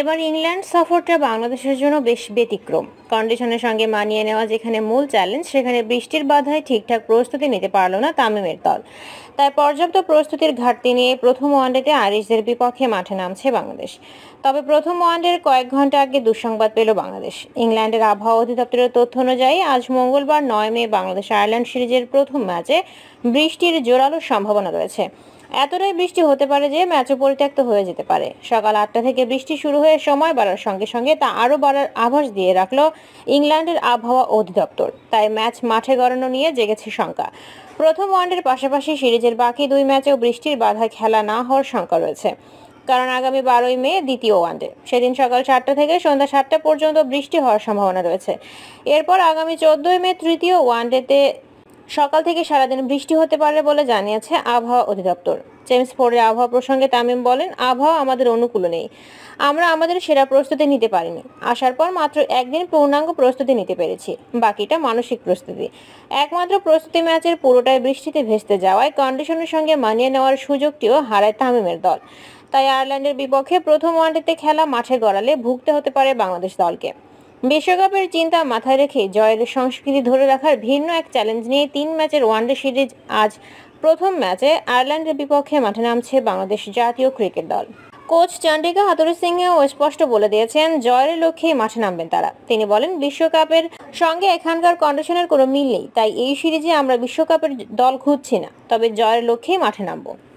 এবার ইংল্যান্ড সফরটা বাংলাদেশের জন্য বেশ ব্যতিক্রম কন্ডিশনের সঙ্গে মানিয়ে নেওয়া যেখানে মূল চ্যালেঞ্জ সেখানে বৃষ্টির বাধায় ঠিকঠাক প্রস্তুতি নিতে পারল না তামিমের দল তাই পর্যাপ্ত প্রস্তুতির ঘাটতি নিয়ে প্রথম ওয়ানডেতে আরিসদের বিপক্ষে মাঠে নামছে বাংলাদেশ তবে প্রথম ওয়ানডের কয়েক ঘন্টা আগে দুঃসংবাদ পেল বাংলাদেশ ইংল্যান্ডের আবহাওয়া অধিদপ্তরের তথ্য অনুযায়ী আজ মঙ্গলবার নয় মে বাংলাদেশ আয়ারল্যান্ড সিরিজের প্রথম ম্যাচে বৃষ্টির জোরালো সম্ভাবনা রয়েছে এতটাই বৃষ্টি হতে পারে যে ম্যাচও পরিত্যক্ত হয়ে যেতে পারে সকাল আটটা থেকে বৃষ্টি শুরু হয়ে সময় বাড়ার সঙ্গে সঙ্গে তা আরও বাড়ার আভাস দিয়ে রাখল ইংল্যান্ডের আবহাওয়া অধিদপ্তর তাই ম্যাচ মাঠে গড়ানো নিয়ে জেগেছে শঙ্কা প্রথম ওয়ানডের পাশাপাশি সিরিজের বাকি দুই ম্যাচেও বৃষ্টির বাধা খেলা না হওয়ার শঙ্কা রয়েছে কারণ আগামী বারোই মে দ্বিতীয় ওয়ানডে সেদিন সকাল সাতটা থেকে সন্ধ্যা সাতটা পর্যন্ত বৃষ্টি হওয়ার সম্ভাবনা রয়েছে এরপর আগামী চোদ্দই মে তৃতীয় ওয়ানডেতে সকাল থেকে সারাদিন বৃষ্টি হতে পারে বলে জানিয়েছে আবহাওয়া অধিদপ্তর জেমস ফোর্ডের আবহাওয়া প্রসঙ্গে তামিম বলেন আবহাওয়া আমাদের অনুকূলে নেই আমরা আমাদের সেরা প্রস্তুতি নিতে পারিনি আসার পর মাত্র একদিন পূর্ণাঙ্গ প্রস্তুতি নিতে পেরেছি বাকিটা মানসিক প্রস্তুতি একমাত্র প্রস্তুতি ম্যাচের পুরোটাই বৃষ্টিতে ভেস্তে যাওয়ায় কন্ডিশনের সঙ্গে মানিয়ে নেওয়ার সুযোগটিও হারায় তামিমের দল তাই আয়ারল্যান্ডের বিপক্ষে প্রথম ওয়ানডেতে খেলা মাঠে গড়ালে ভুগতে হতে পারে বাংলাদেশ দলকে বিশ্বকাপের চিন্তা মাথায় রেখে জয়ের সংস্কৃতি ধরে রাখার ভিন্ন এক চ্যালেঞ্জ নিয়ে তিন ম্যাচের ওয়ানডে সিরিজ আজ প্রথম ম্যাচে আয়ারল্যান্ডের বিপক্ষে মাঠে নামছে বাংলাদেশ জাতীয় ক্রিকেট দল কোচ চন্ডিকা হাতুরি সিংও স্পষ্ট বলে দিয়েছেন জয়ের লক্ষ্যে মাঠে নামবেন তারা তিনি বলেন বিশ্বকাপের সঙ্গে এখানকার কন্ডিশনের কোনো মিল নেই তাই এই সিরিজে আমরা বিশ্বকাপের দল খুঁজছি না তবে জয়ের লক্ষ্যেই মাঠে নামবো